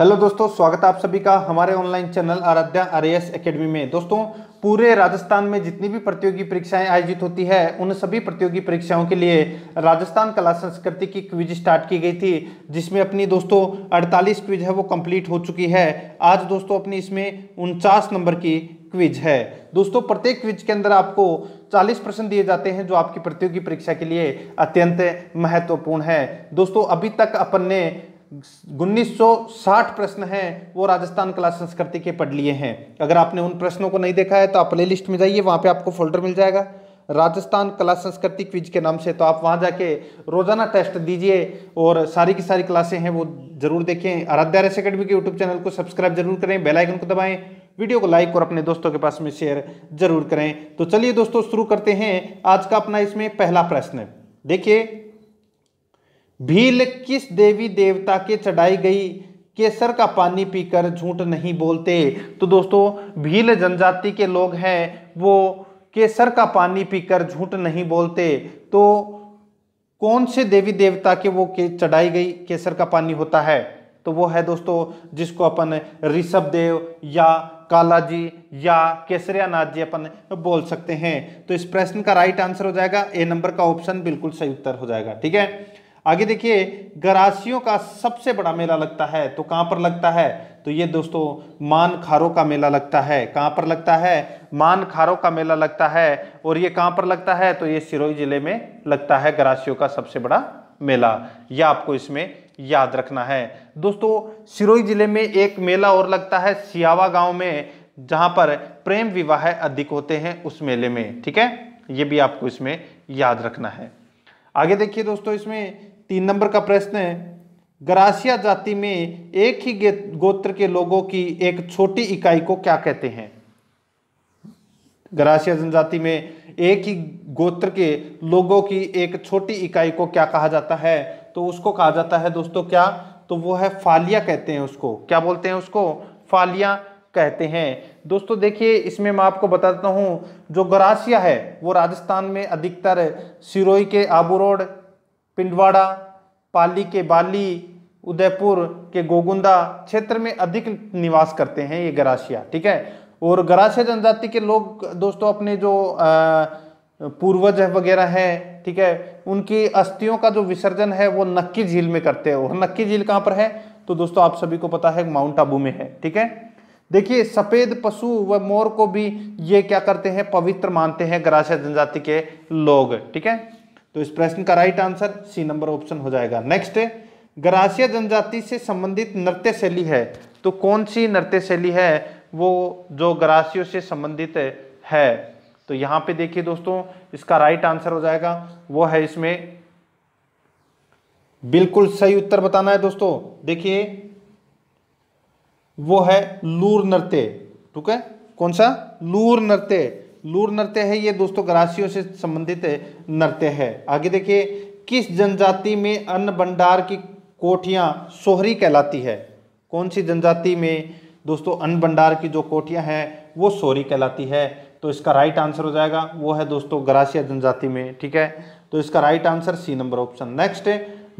hello दोस्तों स्वागत है आप सभी का हमारे online channel Aaradhya R S academy में दोस्तों पूरे राजस्थान में जितनी भी प्रतियोगी परीक्षाएं आयोजित होती है उन सभी प्रतियोगी परीक्षाओं के लिए राजस्थान कला संस्कृति की क्विज स्टार्ट की गई थी जिसमें अपनी दोस्तों 48 क्विज है वो कंप्लीट हो चुकी है आज दोस्तों अपनी इसमें उनचास नंबर की क्विज है दोस्तों प्रत्येक क्विज के अंदर आपको 40 प्रश्न दिए जाते हैं जो आपकी प्रतियोगी परीक्षा के लिए अत्यंत महत्वपूर्ण है दोस्तों अभी तक अपन ने 1960 प्रश्न हैं वो राजस्थान कला संस्कृति के पढ़ लिए हैं अगर आपने उन प्रश्नों को नहीं देखा है तो आप प्ले लिस्ट में जाइए वहाँ पे आपको फोल्डर मिल जाएगा राजस्थान कला संस्कृति क्विज के नाम से तो आप वहाँ जाके रोजाना टेस्ट दीजिए और सारी की सारी क्लासें हैं वो जरूर देखें आराध्या रेस अकेडमी के यूट्यूब चैनल को सब्सक्राइब जरूर करें बेलाइकन को दबाएँ वीडियो को लाइक और अपने दोस्तों के पास में शेयर जरूर करें तो चलिए दोस्तों शुरू करते हैं आज का अपना इसमें पहला प्रश्न देखिए भील किस देवी देवता के चढ़ाई गई केसर का पानी पीकर झूठ नहीं बोलते तो दोस्तों भील जनजाति के लोग हैं वो केसर का पानी पीकर झूठ नहीं बोलते तो कौन से देवी देवता के वो के चढ़ाई गई केसर का पानी होता है तो वो है दोस्तों जिसको अपन ऋषभ देव या कालाजी या केसरियानाथ जी अपन बोल सकते हैं तो इस प्रश्न का राइट आंसर हो जाएगा ए नंबर का ऑप्शन बिल्कुल सही उत्तर हो जाएगा ठीक है आगे देखिए गरासियों का सबसे बड़ा मेला लगता है तो कहाँ पर लगता है तो ये दोस्तों मान खारों का मेला लगता है कहाँ पर लगता है मान खारों का मेला लगता है और ये कहाँ पर लगता है तो ये सिरोही जिले में लगता है गरासियों का सबसे बड़ा मेला यह आपको इसमें याद रखना है दोस्तों सिरोही जिले में एक मेला और लगता है सियावा गांव में जहां पर प्रेम विवाह अधिक होते हैं उस मेले में ठीक है ये भी आपको इसमें याद रखना है आगे देखिए दोस्तों इसमें तीन नंबर का प्रश्न है गरासिया जाति में एक ही गोत्र के लोगों की एक छोटी इकाई को क्या कहते हैं गरासिया जनजाति में एक ही गोत्र के लोगों की एक छोटी इकाई को क्या कहा जाता है तो उसको कहा जाता है दोस्तों क्या तो वो है फालिया कहते हैं उसको क्या बोलते हैं उसको फालिया कहते हैं दोस्तों देखिए इसमें मैं आपको बताता हूँ जो गरासिया है वो राजस्थान में अधिकतर सिरोई के आबू रोड पिंडवाड़ा पाली के बाली उदयपुर के गोगुंदा क्षेत्र में अधिक निवास करते हैं ये गराशिया ठीक है और गराशिया जनजाति के लोग दोस्तों अपने जो पूर्वज वगैरह हैं ठीक है उनकी अस्थियों का जो विसर्जन है वो नक्की झील में करते हैं और नक्की झील कहाँ पर है तो दोस्तों आप सभी को पता है माउंट आबू में है ठीक है देखिए सफ़ेद पशु व मोर को भी ये क्या करते हैं पवित्र मानते हैं गराशिया जनजाति के लोग ठीक है तो इस प्रश्न का right answer C number option हो जाएगा नेक्स्ट है जनजाति से संबंधित नृत्य शैली है तो कौन सी नृत्य शैली है वो जो ग्रासियों से संबंधित है तो यहां पे देखिए दोस्तों इसका राइट आंसर हो जाएगा वो है इसमें बिल्कुल सही उत्तर बताना है दोस्तों देखिए वो है लूर नृत्य ठीक है कौन सा लूर नृत्य लूर नृत्य है ये दोस्तों ग्रासियों से संबंधित नृत्य है आगे देखिए किस जनजाति में अन्न भंडार की कोठियाँ सोहरी कहलाती है कौन सी जनजाति में दोस्तों अन्न भंडार की जो कोठियाँ हैं वो सोहरी कहलाती है तो इसका राइट आंसर हो जाएगा वो है दोस्तों ग्रासिया जनजाति में ठीक है तो इसका right answer C number option next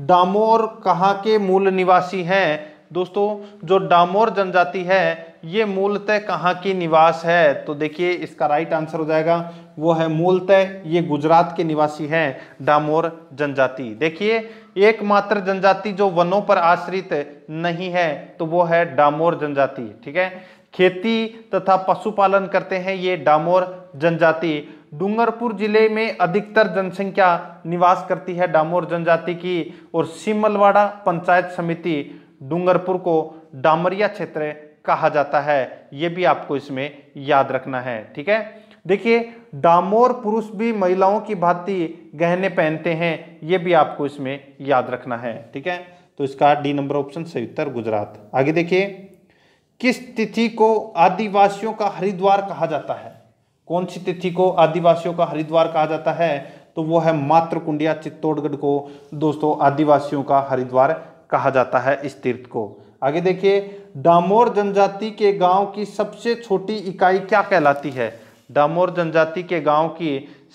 डामोर कहाँ के मूल निवासी हैं दोस्तों जो डामोर जनजाति है ये मूलतः कहाँ की निवास है तो देखिए इसका राइट आंसर हो जाएगा वो है मूलतः ये गुजरात के निवासी हैं डामोर जनजाति देखिए एकमात्र जनजाति जो वनों पर आश्रित नहीं है तो वो है डामोर जनजाति ठीक है खेती तथा पशुपालन करते हैं ये डामोर जनजाति डूंगरपुर जिले में अधिकतर जनसंख्या निवास करती है डामोर जनजाति की और सिमलवाड़ा पंचायत समिति डूंगरपुर को डामरिया क्षेत्र कहा जाता है ये भी आपको इसमें याद रखना है ठीक है देखिए डामोर पुरुष भी महिलाओं की भांति गहने पहनते हैं ये भी आपको इसमें याद रखना है ठीक है तो इसका डी नंबर ऑप्शन सही उत्तर गुजरात आगे देखिए किस तिथि को आदिवासियों का हरिद्वार कहा जाता है कौन सी तिथि को आदिवासियों का हरिद्वार कहा जाता है तो वो है मातृकुंडिया चित्तौड़गढ़ को दोस्तों आदिवासियों का हरिद्वार कहा जाता है इस तीर्थ को आगे देखिए डामोर जनजाति के गांव की सबसे छोटी इकाई क्या कहलाती है डामोर जनजाति के गांव की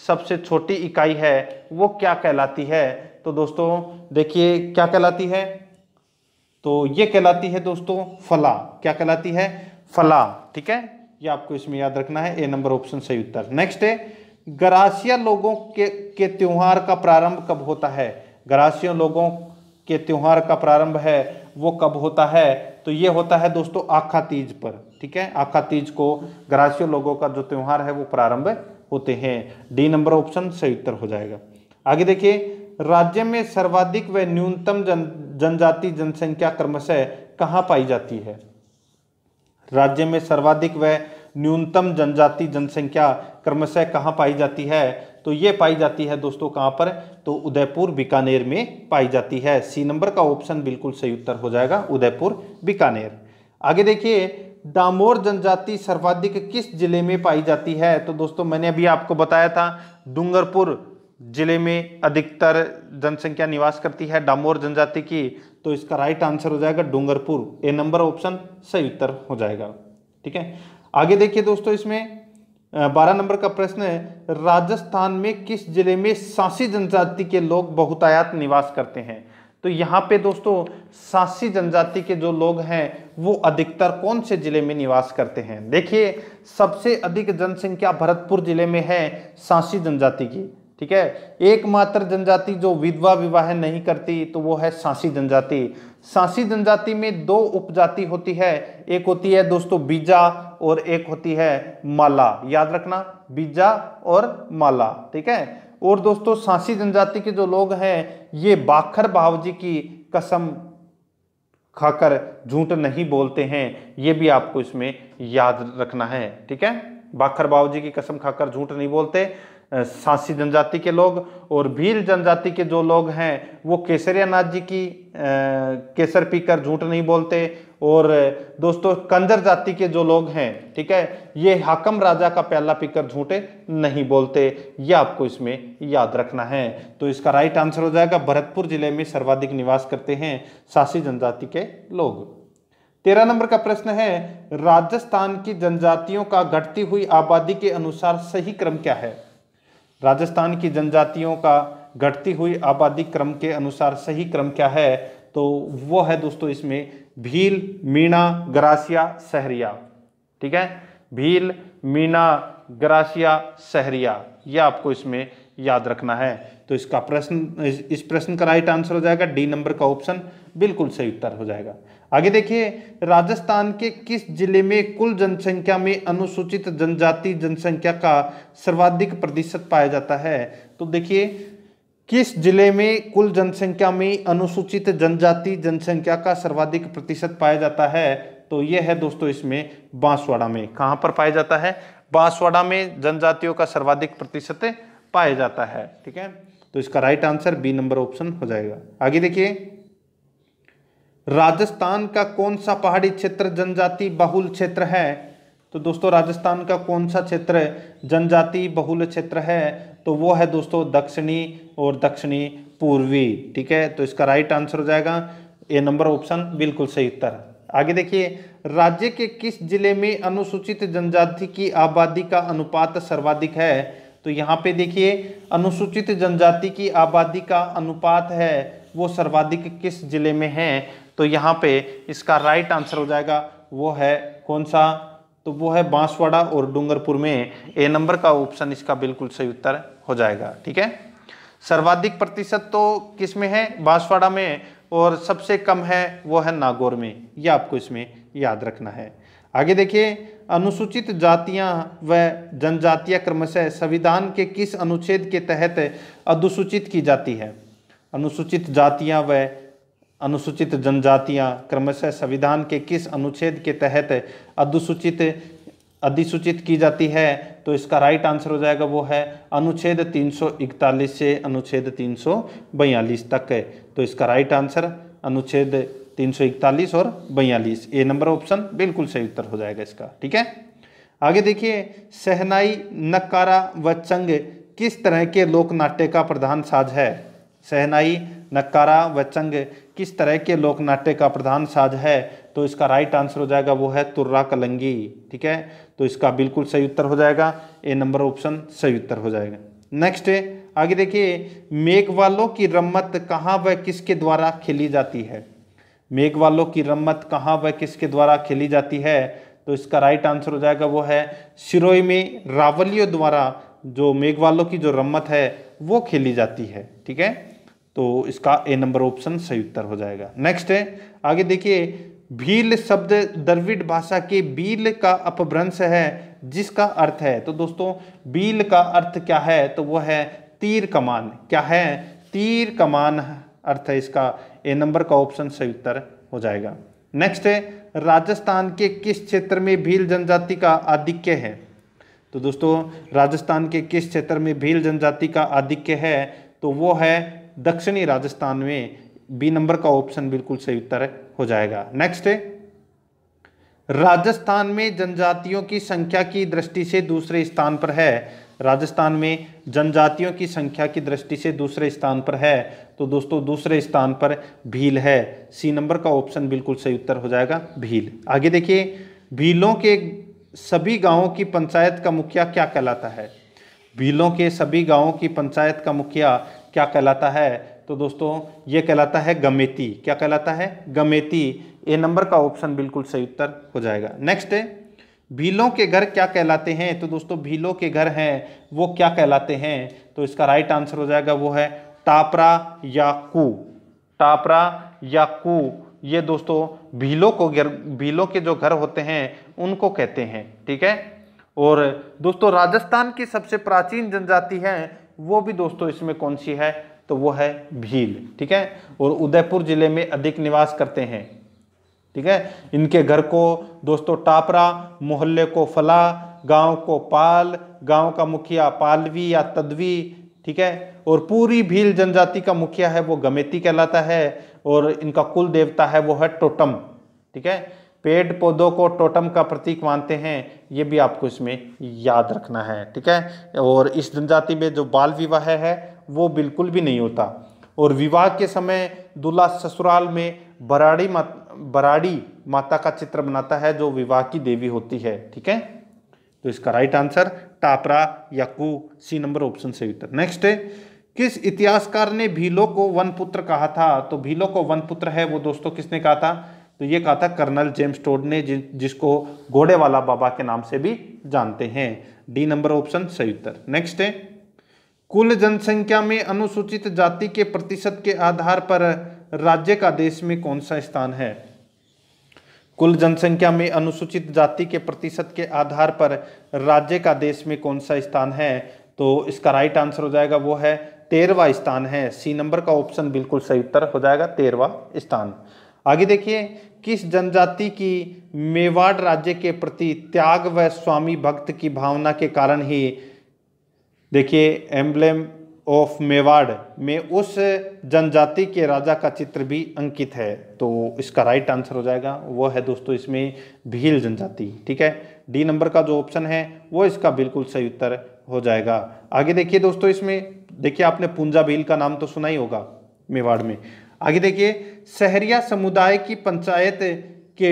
सबसे छोटी इकाई है वो क्या कहलाती है तो दोस्तों देखिए क्या कहलाती है तो ये कहलाती है दोस्तों फला क्या कहलाती है फला ठीक है ये आपको इसमें याद रखना है ए नंबर ऑप्शन सही उत्तर नेक्स्ट है गरासिया लोगों के के त्यौहार का प्रारंभ कब होता है ग्रासिया लोगों के त्यौहार का प्रारंभ है वो कब होता है तो ये होता है दोस्तों आखा तीज पर ठीक है आखा तीज को ग्रासीय लोगों का जो त्यौहार है वो प्रारंभ होते हैं डी नंबर ऑप्शन सही उत्तर हो जाएगा आगे देखिए राज्य में सर्वाधिक व न्यूनतम जन जनजाति जनसंख्या क्रमशः कहाँ पाई जाती है राज्य में सर्वाधिक व न्यूनतम जनजाति जनसंख्या क्रमशः कहाँ पाई जाती है तो ये पाई जाती है दोस्तों कहाँ पर तो उदयपुर बीकानेर में पाई जाती है सी नंबर का ऑप्शन बिल्कुल सही उत्तर हो जाएगा उदयपुर बीकानेर आगे देखिए दामोर जनजाति सर्वाधिक किस जिले में पाई जाती है तो दोस्तों मैंने अभी आपको बताया था डूंगरपुर जिले में अधिकतर जनसंख्या निवास करती है डामोर जनजाति की तो इसका राइट आंसर हो जाएगा डूंगरपुर ए नंबर ऑप्शन सही उत्तर हो जाएगा ठीक है आगे देखिए दोस्तों इसमें बारह नंबर का प्रश्न है राजस्थान में किस जिले में सांसी जनजाति के लोग बहुतायात निवास करते हैं तो यहाँ पे दोस्तों सांसी जनजाति के जो लोग हैं वो अधिकतर कौन से जिले में निवास करते हैं देखिए सबसे अधिक जनसंख्या भरतपुर जिले में है सांसी जनजाति की ठीक है एकमात्र जनजाति जो विधवा विवाह नहीं करती तो वो है सांसी जनजाति सांसी जनजाति में दो उपजाति होती है एक होती है दोस्तों बीजा और एक होती है माला याद रखना बीजा और माला ठीक है और दोस्तों सांसी जनजाति के जो लोग हैं ये बाखर बाबूजी की कसम खाकर झूठ नहीं बोलते हैं ये भी आपको इसमें याद रखना है ठीक है बाखर बाबूजी की कसम खाकर झूठ नहीं बोलते सांसी जनजाति के लोग और भील जनजाति के जो लोग हैं वो केसरिया नाथ जी की केसर पीकर झूठ नहीं बोलते और दोस्तों कंजर जाति के जो लोग हैं ठीक है ये हाकम राजा का प्याला पीकर झूठे नहीं बोलते ये आपको इसमें याद रखना है तो इसका राइट आंसर हो जाएगा भरतपुर जिले में सर्वाधिक निवास करते हैं सासी जनजाति के लोग तेरह नंबर का प्रश्न है राजस्थान की जनजातियों का घटती हुई आबादी के अनुसार सही क्रम क्या है राजस्थान की जनजातियों का घटती हुई आबादी क्रम के अनुसार सही क्रम क्या है तो वो है दोस्तों इसमें भील मीणा ग्रासिया सहरिया ठीक है भील मीणा ग्रासिया सहरिया यह आपको इसमें याद रखना है तो इसका प्रश्न इस प्रश्न का राइट आंसर हो जाएगा डी नंबर का ऑप्शन बिल्कुल सही उत्तर हो जाएगा आगे देखिए राजस्थान के किस जिले में कुल जनसंख्या में अनुसूचित जनजाति जनसंख्या का सर्वाधिक प्रतिशत पाया जाता है तो देखिए किस जिले में कुल जनसंख्या में अनुसूचित जनजाति जनसंख्या का सर्वाधिक प्रतिशत पाया जाता है तो यह है दोस्तों इसमें बांसवाड़ा में कहां पर पाया जाता है बांसवाड़ा में जनजातियों का सर्वाधिक प्रतिशत पाया जाता है ठीक है तो इसका right answer B number option हो जाएगा आगे देखिए राजस्थान का कौन सा पहाड़ी क्षेत्र जनजाति बहुल क्षेत्र है तो दोस्तों राजस्थान का कौन सा क्षेत्र जनजाति बहुल क्षेत्र है तो वो है दोस्तों दक्षिणी और दक्षिणी पूर्वी ठीक है तो इसका राइट आंसर हो जाएगा ए नंबर ऑप्शन बिल्कुल सही उत्तर आगे देखिए राज्य के किस जिले में अनुसूचित जनजाति की आबादी का अनुपात सर्वाधिक है तो यहाँ पे देखिए अनुसूचित जनजाति की आबादी का अनुपात है वो सर्वाधिक किस जिले में है तो यहाँ पे इसका राइट आंसर हो जाएगा वो है कौन सा तो वो है बांसवाड़ा और डूंगरपुर में ए नंबर का ऑप्शन इसका बिल्कुल सही उत्तर हो जाएगा ठीक है सर्वाधिक प्रतिशत तो किस में है बांसवाड़ा में और सबसे कम है वो है नागौर में यह आपको इसमें याद रखना है आगे देखिए अनुसूचित जातियां व जनजातियां क्रमशः संविधान के किस अनुच्छेद के तहत अधिसूचित की जाती है अनुसूचित जातियां व अनुसूचित जनजातियां क्रमशः संविधान के किस अनुच्छेद के तहत अधिसूचित अधिसूचित की जाती है तो इसका राइट आंसर हो जाएगा वो है अनुच्छेद 341 से अनुच्छेद 342 तक है तो इसका राइट आंसर अनुच्छेद 341 और बयालीस ए नंबर ऑप्शन बिल्कुल सही उत्तर हो जाएगा इसका ठीक है आगे देखिए सहनाई नकारा व चंग किस तरह के लोक नाट्य का प्रधान साज है सहनाई नकारा व चंग किस तरह के लोकनाट्य का प्रधान साज है तो इसका राइट आंसर हो जाएगा वो है तुर्रा कलंगी ठीक है तो इसका बिल्कुल सही उत्तर हो जाएगा ए नंबर ऑप्शन सही उत्तर हो जाएगा नेक्स्ट आगे देखिए मेघ वालों की रम्मत कहाँ व किसके द्वारा खेली जाती है मेघ वालों की रम्मत कहाँ व किसके द्वारा खेली जाती है तो इसका राइट आंसर हो जाएगा वो है सिरोई में रावलियों द्वारा जो मेघ वालों की जो रम्मत है वो खेली जाती है ठीक है तो इसका ए नंबर ऑप्शन सही उत्तर हो जाएगा नेक्स्ट है आगे देखिए भील शब्द द्रविड़ भाषा के बील का अपभ्रंश है जिसका अर्थ है तो दोस्तों बील का अर्थ क्या है तो वो है तीर कमान क्या है तीर कमान अर्थ है इसका ए नंबर का ऑप्शन सही उत्तर हो जाएगा नेक्स्ट है राजस्थान के किस क्षेत्र में भील जनजाति का आधिक्य है तो दोस्तों राजस्थान के किस क्षेत्र में भील जनजाति का आधिक्य है तो वो है दक्षिणी राजस्थान में बी नंबर का ऑप्शन बिल्कुल सही उत्तर हो जाएगा नेक्स्ट है राजस्थान में जनजातियों की संख्या की दृष्टि से दूसरे स्थान पर है राजस्थान में जनजातियों की संख्या की दृष्टि से दूसरे स्थान पर है तो दोस्तों दूसरे स्थान पर भील है सी नंबर का ऑप्शन बिल्कुल सही उत्तर हो जाएगा भील आगे देखिए भीलों के सभी गांवों की पंचायत का मुखिया क्या कहलाता है भीलों के सभी गांवों की पंचायत का मुखिया क्या कहलाता है तो दोस्तों ये कहलाता है गमेती क्या कहलाता है गमेती ए नंबर का ऑप्शन बिल्कुल सही उत्तर हो जाएगा नेक्स्ट है भीलों के घर क्या कहलाते हैं तो दोस्तों भीलों के घर हैं वो क्या कहलाते हैं तो इसका राइट आंसर हो जाएगा वो है टापरा या कु टापरा या कु ये दोस्तों भीलों को घर भीलों के जो घर होते हैं उनको कहते हैं ठीक है और दोस्तों राजस्थान की सबसे प्राचीन जनजाति है वो भी दोस्तों इसमें कौन सी है तो वो है भील ठीक है और उदयपुर जिले में अधिक निवास करते हैं ठीक है इनके घर को दोस्तों टापरा मोहल्ले को फला गांव को पाल गांव का मुखिया पालवी या तदवी ठीक है और पूरी भील जनजाति का मुखिया है वो गमेती कहलाता है और इनका कुल देवता है वो है टोटम ठीक है पेड़ पौधों को टोटम का प्रतीक मानते हैं ये भी आपको इसमें याद रखना है ठीक है और इस जनजाति में जो बाल विवाह है वो बिल्कुल भी नहीं होता और विवाह के समय दूल्हा ससुराल में बराड़ी मात बराड़ी माता का चित्र बनाता है जो विवाह की देवी होती है ठीक है तो इसका राइट आंसर टापरा या कु सी नंबर ऑप्शन से उत्तर नेक्स्ट है किस इतिहासकार ने भीलों को वनपुत्र कहा था तो भीलों को वनपुत्र है वो दोस्तों किसने कहा था तो ये कहा था कर्नल जेम्स टोड ने जि, जिसको घोड़े वाला बाबा के नाम से भी जानते हैं डी नंबर ऑप्शन सही उत्तर नेक्स्ट है कुल जनसंख्या में अनुसूचित जाति के प्रतिशत के आधार पर राज्य का देश में कौन सा स्थान है कुल जनसंख्या में अनुसूचित जाति के प्रतिशत के आधार पर राज्य का देश में कौन सा स्थान है तो इसका राइट आंसर हो जाएगा वो है तेरवा स्थान है सी नंबर का ऑप्शन बिल्कुल सही उत्तर हो जाएगा तेरवा स्थान आगे देखिए किस जनजाति की मेवाड़ राज्य के प्रति त्याग व स्वामी भक्त की भावना के कारण ही देखिए एम्ब्लेम ऑफ मेवाड़ में उस जनजाति के राजा का चित्र भी अंकित है तो इसका राइट आंसर हो जाएगा वो है दोस्तों इसमें भील जनजाति ठीक है डी नंबर का जो ऑप्शन है वो इसका बिल्कुल सही उत्तर हो जाएगा आगे देखिए दोस्तों इसमें देखिए आपने पूंजा भील का नाम तो सुना ही होगा मेवाड़ में आगे देखिए शहरिया समुदाय की पंचायत के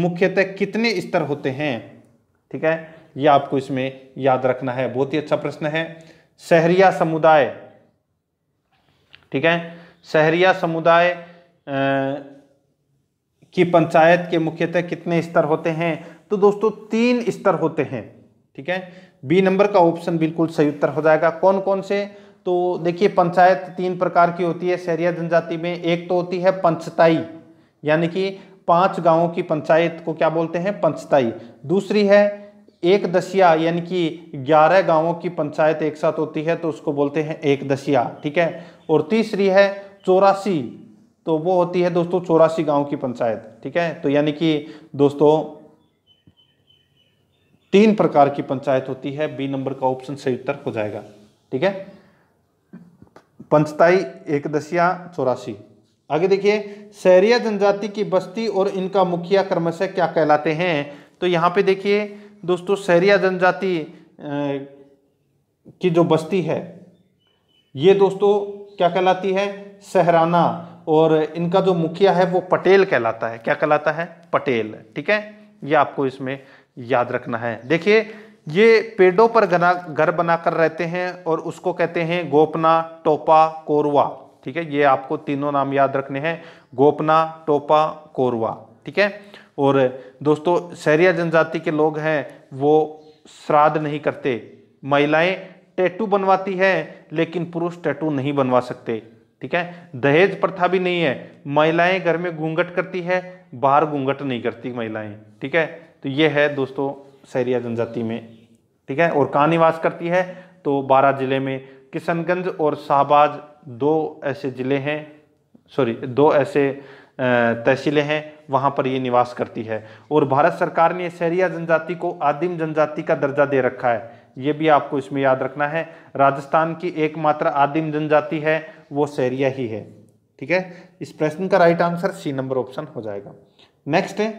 मुख्यतः कितने स्तर होते हैं ठीक है ये आपको इसमें याद रखना है बहुत ही अच्छा प्रश्न है शहरिया समुदाय ठीक है शहरिया समुदाय की पंचायत के मुख्यतः कितने स्तर होते हैं तो दोस्तों तीन स्तर होते हैं ठीक है बी नंबर का ऑप्शन बिल्कुल सही उत्तर हो जाएगा कौन कौन से तो देखिए पंचायत तीन प्रकार की होती है शहरिया जनजाति में एक तो होती है पंचताई यानी कि पांच गांवों की पंचायत को क्या बोलते हैं पंचताई दूसरी है एक दसिया यानी कि ग्यारह गांवों की पंचायत एक साथ होती है तो उसको बोलते हैं एक दसिया ठीक है और तीसरी है चौरासी तो वो होती है दोस्तों चौरासी गांव की पंचायत ठीक है तो यानी कि दोस्तों तीन प्रकार की पंचायत होती है बी नंबर का ऑप्शन सही उत्तर हो जाएगा ठीक है पंचताई एकदशिया चौरासी आगे देखिए शहरिया जनजाति की बस्ती और इनका मुखिया क्रमशः क्या कहलाते हैं तो यहाँ पे देखिए दोस्तों शहरिया जनजाति की जो बस्ती है ये दोस्तों क्या कहलाती है सहराना और इनका जो मुखिया है वो पटेल कहलाता है क्या कहलाता है पटेल ठीक है ये आपको इसमें याद रखना है देखिए ये पेड़ों पर घना घर बनाकर रहते हैं और उसको कहते हैं गोपना टोपा कोरवा ठीक है ये आपको तीनों नाम याद रखने हैं गोपना टोपा कोरवा ठीक है और दोस्तों शहरिया जनजाति के लोग हैं वो श्राद्ध नहीं करते महिलाएं टैटू बनवाती है लेकिन पुरुष टैटू नहीं बनवा सकते ठीक है दहेज प्रथा भी नहीं है महिलाएं घर में घूंघट करती है बाहर घूंघट नहीं करती महिलाएं ठीक है तो ये है दोस्तों शहरिया जनजाति में ठीक है और कहाँ निवास करती है तो बारह ज़िले में किशनगंज और शाहबाज दो ऐसे ज़िले हैं सॉरी दो ऐसे तहसीलें हैं वहाँ पर ये निवास करती है और भारत सरकार ने शहरिया जनजाति को आदिम जनजाति का दर्जा दे रखा है ये भी आपको इसमें याद रखना है राजस्थान की एकमात्र आदिम जनजाति है वो शहरिया ही है ठीक है इस प्रश्न का right answer C number option हो जाएगा नेक्स्ट है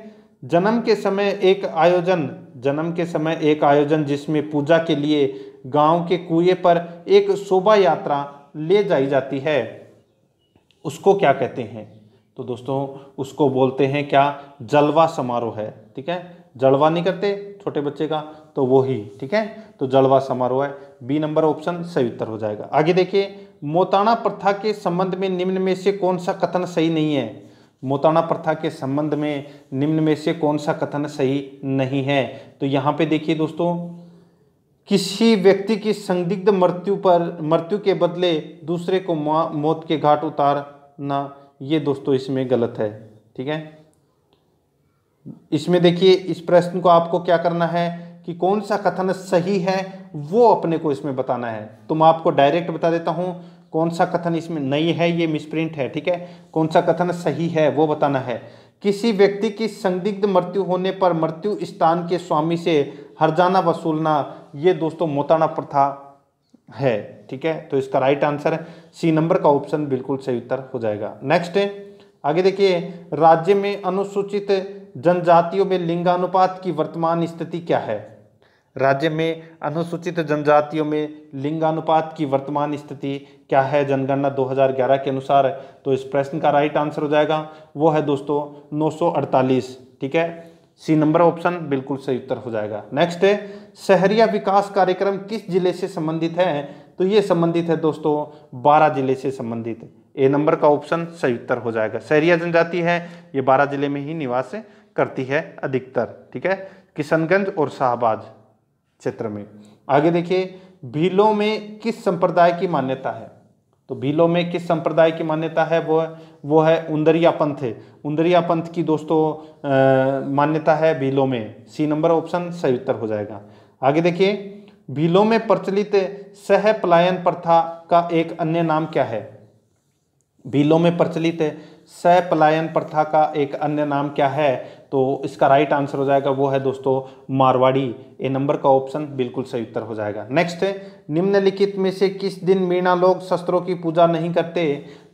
जन्म के समय एक आयोजन जन्म के समय एक आयोजन जिसमें पूजा के लिए गांव के कुएं पर एक शोभा यात्रा ले जाई जाती है उसको क्या कहते हैं तो दोस्तों उसको बोलते हैं क्या जलवा समारोह है ठीक है जलवा नहीं करते छोटे बच्चे का तो वो ही ठीक है तो जलवा समारोह है बी नंबर ऑप्शन सही उत्तर हो जाएगा आगे देखिए मोताना प्रथा के संबंध में निम्न में से कौन सा कथन सही नहीं है मोताना प्रथा के संबंध में निम्न में से कौन सा कथन सही नहीं है तो यहाँ पे देखिए दोस्तों किसी व्यक्ति की संदिग्ध मृत्यु पर मृत्यु के बदले दूसरे को मौत के घाट उतारना ये दोस्तों इसमें गलत है ठीक है इसमें देखिए इस प्रश्न को आपको क्या करना है कि कौन सा कथन सही है वो अपने को इसमें बताना है तो मैं आपको डायरेक्ट बता देता हूँ कौन सा कथन इसमें नहीं है ये मिसप्रिंट है ठीक है कौन सा कथन सही है वो बताना है किसी व्यक्ति की संदिग्ध मृत्यु होने पर मृत्यु स्थान के स्वामी से हरजाना वसूलना ये दोस्तों मोताना प्रथा है ठीक है तो इसका राइट आंसर है सी नंबर का ऑप्शन बिल्कुल सही उत्तर हो जाएगा नेक्स्ट आगे देखिए राज्य में अनुसूचित जनजातियों में लिंगानुपात की वर्तमान स्थिति क्या है राज्य में अनुसूचित जनजातियों में लिंगानुपात की वर्तमान स्थिति क्या है जनगणना 2011 के अनुसार तो इस प्रश्न का राइट आंसर हो जाएगा वो है दोस्तों 948 ठीक है सी नंबर ऑप्शन बिल्कुल सही उत्तर हो जाएगा नेक्स्ट है शहरिया विकास कार्यक्रम किस जिले से संबंधित है तो ये संबंधित है दोस्तों बारह जिले से संबंधित ए नंबर का ऑप्शन सही उत्तर हो जाएगा शहरिया जनजाति है ये बारह जिले में ही निवास करती है अधिकतर ठीक है किशनगंज और शाहबाज क्षेत्र में आगे देखिए भीलों में किस संप्रदाय की मान्यता है तो भीलों में किस संप्रदाय की मान्यता है वो वो है उंदरिया पंथ उंदरिया पंथ की दोस्तों मान्यता है भीलों में सी नंबर ऑप्शन सही उत्तर हो जाएगा आगे देखिए भीलों में प्रचलित सह पलायन प्रथा का एक अन्य नाम क्या है भीलों में प्रचलित सपलायन पलायन प्रथा का एक अन्य नाम क्या है तो इसका राइट आंसर हो जाएगा वो है दोस्तों मारवाड़ी ए नंबर का ऑप्शन बिल्कुल सही उत्तर हो जाएगा नेक्स्ट है निम्नलिखित में से किस दिन मीणा लोग शस्त्रों की पूजा नहीं करते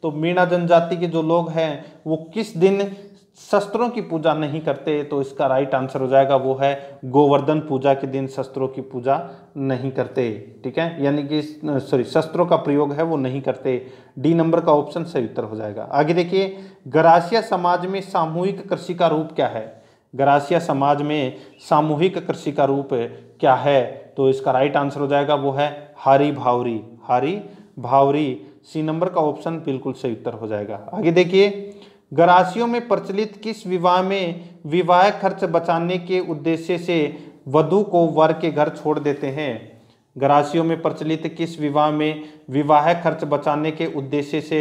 तो मीणा जनजाति के जो लोग हैं वो किस दिन शस्त्रों की पूजा नहीं करते तो इसका राइट आंसर हो जाएगा वो है गोवर्धन पूजा के दिन शस्त्रों की पूजा नहीं करते ठीक है यानी कि सॉरी शस्त्रों का प्रयोग है वो नहीं करते डी नंबर का ऑप्शन सही उत्तर हो जाएगा आगे देखिए गरासिया समाज में सामूहिक कृषि का रूप क्या है गरासिया समाज में सामूहिक कृषि का रूप क्या है तो इसका राइट आंसर हो जाएगा वो है हरी भावरी हरी भावरी सी नंबर का ऑप्शन बिल्कुल सही उत्तर हो जाएगा आगे देखिए गरासियों में प्रचलित किस विवाह में विवाह खर्च बचाने के उद्देश्य से वधु को वर के घर छोड़ देते हैं गरासियों में प्रचलित किस विवाह में विवाह खर्च बचाने के उद्देश्य से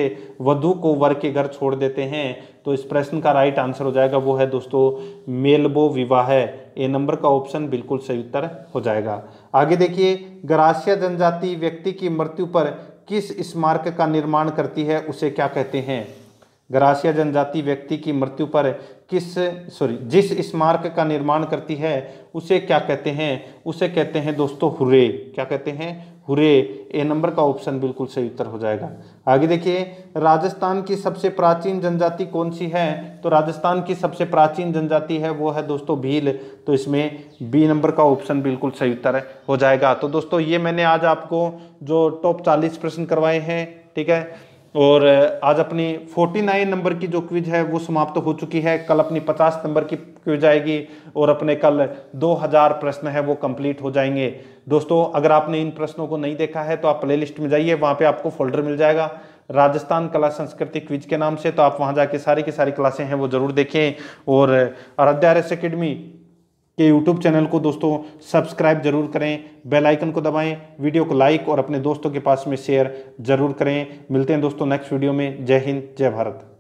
वधु को वर के घर छोड़ देते हैं तो इस प्रश्न का राइट आंसर हो जाएगा वो है दोस्तों मेलबो विवाह ए नंबर का ऑप्शन बिल्कुल सही उत्तर हो जाएगा आगे देखिए गरासिया जनजाति व्यक्ति की मृत्यु पर किस स्मारक का निर्माण करती है उसे क्या कहते हैं ग्रासिया जनजाति व्यक्ति की मृत्यु पर किस सॉरी जिस स्मारक का निर्माण करती है उसे क्या कहते हैं उसे कहते हैं दोस्तों हुरे क्या कहते हैं हुरे ए नंबर का ऑप्शन बिल्कुल सही उत्तर हो जाएगा आगे देखिए राजस्थान की सबसे प्राचीन जनजाति कौन सी है तो राजस्थान की सबसे प्राचीन जनजाति है वो है दोस्तों भील तो इसमें बी नंबर का ऑप्शन बिल्कुल सही उत्तर हो जाएगा तो दोस्तों ये मैंने आज आपको जो टॉप चालीस प्रश्न करवाए हैं ठीक है और आज अपनी 49 नंबर की जो क्विज है वो समाप्त तो हो चुकी है कल अपनी 50 नंबर की क्विज आएगी और अपने कल 2000 प्रश्न है वो कंप्लीट हो जाएंगे दोस्तों अगर आपने इन प्रश्नों को नहीं देखा है तो आप प्लेलिस्ट में जाइए वहाँ पे आपको फोल्डर मिल जाएगा राजस्थान कला संस्कृति क्विज के नाम से तो आप वहाँ जाके सारी की सारी क्लासें हैं वो जरूर देखें और आराध्या एकेडमी के यूट्यूब चैनल को दोस्तों सब्सक्राइब जरूर करें बेल आइकन को दबाएं वीडियो को लाइक और अपने दोस्तों के पास में शेयर जरूर करें मिलते हैं दोस्तों नेक्स्ट वीडियो में जय हिंद जय भारत